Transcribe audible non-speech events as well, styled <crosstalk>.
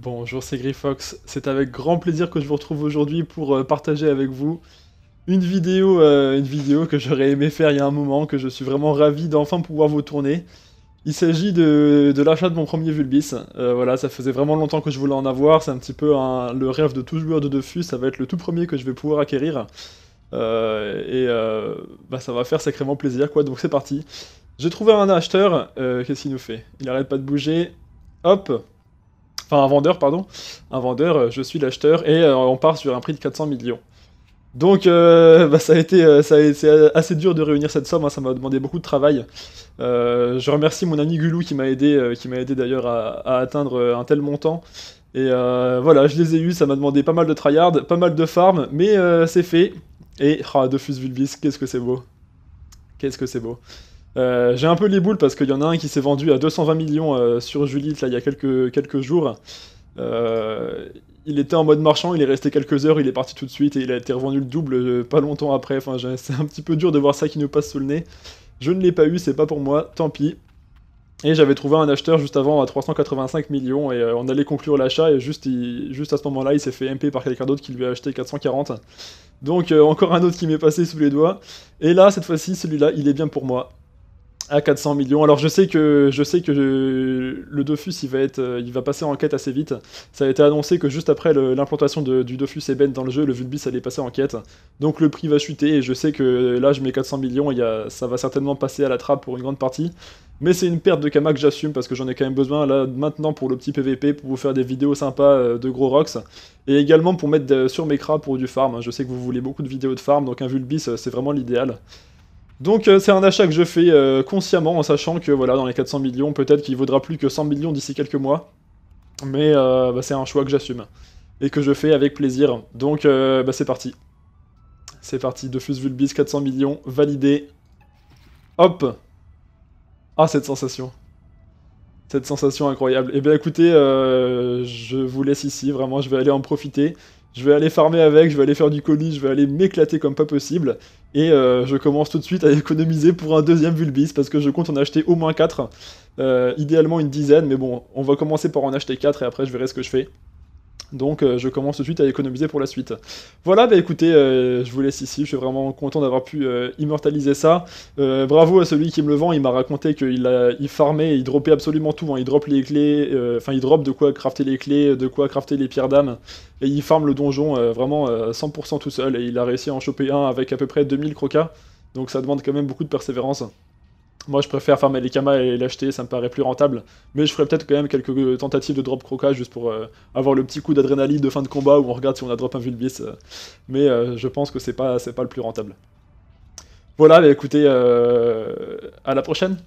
Bonjour, c'est Grifox. C'est avec grand plaisir que je vous retrouve aujourd'hui pour euh, partager avec vous une vidéo, euh, une vidéo que j'aurais aimé faire il y a un moment, que je suis vraiment ravi d'enfin pouvoir vous tourner. Il s'agit de, l'achat de mon premier Vulbis. Euh, voilà, ça faisait vraiment longtemps que je voulais en avoir. C'est un petit peu le rêve de tout joueur de dessus, Ça va être le tout premier que je vais pouvoir acquérir. et bah, ça va faire sacrément plaisir, quoi. Donc c'est parti. J'ai trouvé un acheteur. Qu'est-ce qu'il nous fait Il arrête pas de bouger. Hop enfin un vendeur, pardon, un vendeur, euh, je suis l'acheteur, et euh, on part sur un prix de 400 millions. Donc euh, <laughs> bah, ça a été assez dur de réunir cette somme, hein. ça m'a demandé beaucoup de travail. je remercie mon ami Gulou qui m'a aidé, qui m'a aidé d'ailleurs à, atteindre un tel montant. Et voilà, je les ai eus, ça m'a demandé pas mal de tryhard, pas mal de farm, mais c'est fait. Et oh, Dofus Vulbis, qu'est-ce que c'est beau. Qu'est-ce que c'est beau. Euh, j'ai un peu les boules parce qu'il y en a un qui s'est vendu à 220 millions euh, sur Julith là, il y a quelques, quelques jours. Euh, il était en mode marchand, il est resté quelques heures, il est parti tout de suite et il a été revendu le double pas longtemps après. Enfin, <laughs> c'est un petit peu dur de voir ça qui nous passe sous le nez. Je ne l'ai pas eu, c'est pas pour moi, tant pis. Et j'avais trouvé un acheteur juste avant à 385 millions et on allait conclure l'achat et juste, juste à ce moment-là il s'est fait MP par quelqu'un d'autre qui lui a acheté 440. Donc encore un autre qui m'est passé sous les doigts. Et là cette fois-ci celui-là il est bien pour moi à 400 millions. Alors je sais que je sais que euh, le Dofus il va être euh, il va passer en quête assez vite. Ça a été annoncé que juste après l'implantation du Dofus Eben dans le jeu, le Vulbis allait passer en quête. Donc le prix va chuter et je sais que euh, là je mets 400 millions, il ça va certainement passer à la trappe pour une grande partie. Mais c'est une perte de Kama que j'assume parce que j'en ai quand même besoin là maintenant pour le petit PVP, pour vous faire des vidéos sympas de gros rocks. Et également pour mettre sur mes pour du farm. Hein. Je sais que vous voulez beaucoup de vidéos de farm, donc un Vulbis c'est vraiment l'idéal. Donc euh, c'est un achat que je fais euh, consciemment en sachant que voilà dans les 400 millions peut-être qu'il vaudra plus que 100 millions d'ici quelques mois. Mais euh, bah, c'est un choix que j'assume et que je fais avec plaisir. Donc bah, c'est parti. C'est parti, Dofus Vulbis 400 millions, validé. Hop Ah cette sensation. Cette sensation incroyable. eh bien écoutez, je vous laisse ici, vraiment je vais aller en profiter je vais aller farmer avec, je vais aller faire du colis, je vais aller m'éclater comme pas possible. Et euh, je commence tout de suite à économiser pour un deuxième Vulbis parce que je compte en acheter au moins 4. Euh, idéalement une dizaine, mais bon, on va commencer par en acheter 4 et après je verrai ce que je fais. Donc euh, je commence tout de suite à économiser pour la suite. Voilà, bah écoutez, euh, je vous laisse ici, je suis vraiment content d'avoir pu euh, immortaliser ça. bravo à celui qui me le vend, il m'a raconté qu'il farmait, il dropait absolument tout, hein. il drop les clés, enfin il drop de quoi crafter les clés, de quoi crafter les pierres d'âme, et il farme le donjon vraiment 100% tout seul, et il a réussi à en choper un avec à peu près 2000 crocas, donc ça demande quand même beaucoup de persévérance moi je préfère farmer les kamas et l'acheter, ça me paraît plus rentable. Mais je ferai peut-être quand même quelques tentatives de drop croca juste pour euh, avoir le petit coup d'adrénaline de fin de combat où on regarde si on a drop un vulbis. Euh. mais euh, je pense que c'est pas, pas le plus rentable. Voilà, bah écoutez, à la prochaine